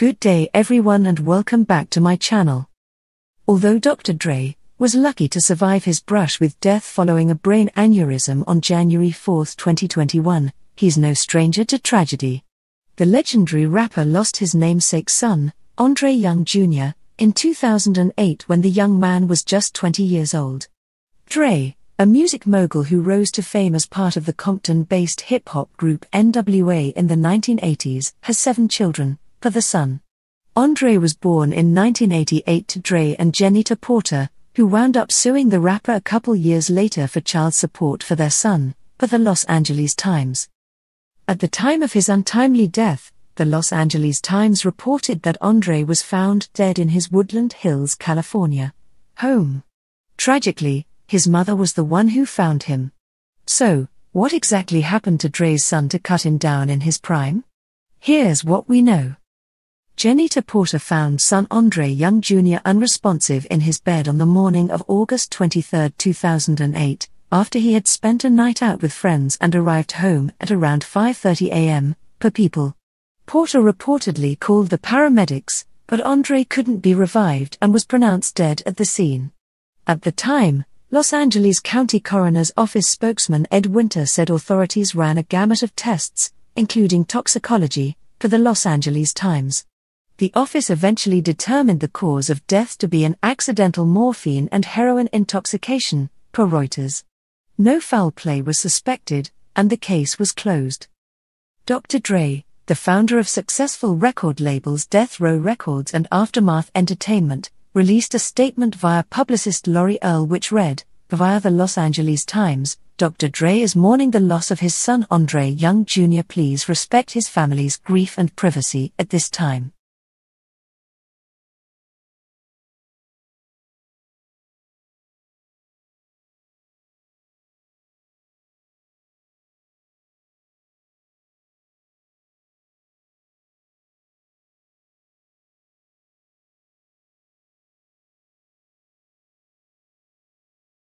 Good day everyone and welcome back to my channel. Although Dr. Dre was lucky to survive his brush with death following a brain aneurysm on January 4, 2021, he's no stranger to tragedy. The legendary rapper lost his namesake son, Andre Young Jr., in 2008 when the young man was just 20 years old. Dre, a music mogul who rose to fame as part of the Compton based hip hop group NWA in the 1980s, has seven children for the son, Andre was born in 1988 to Dre and Jenita Porter, who wound up suing the rapper a couple years later for child support for their son, for the Los Angeles Times. At the time of his untimely death, the Los Angeles Times reported that Andre was found dead in his Woodland Hills, California home. Tragically, his mother was the one who found him. So, what exactly happened to Dre's son to cut him down in his prime? Here's what we know. Jenita Porter found son Andre Young Jr. unresponsive in his bed on the morning of August 23, 2008, after he had spent a night out with friends and arrived home at around 5:30 a.m. per people. Porter reportedly called the paramedics, but Andre couldn't be revived and was pronounced dead at the scene. At the time, Los Angeles County Coroner's Office spokesman Ed Winter said authorities ran a gamut of tests, including toxicology, for the Los Angeles Times the office eventually determined the cause of death to be an accidental morphine and heroin intoxication, per Reuters. No foul play was suspected, and the case was closed. Dr. Dre, the founder of successful record labels Death Row Records and Aftermath Entertainment, released a statement via publicist Laurie Earle which read, via the Los Angeles Times, Dr. Dre is mourning the loss of his son Andre Young Jr. Please respect his family's grief and privacy at this time.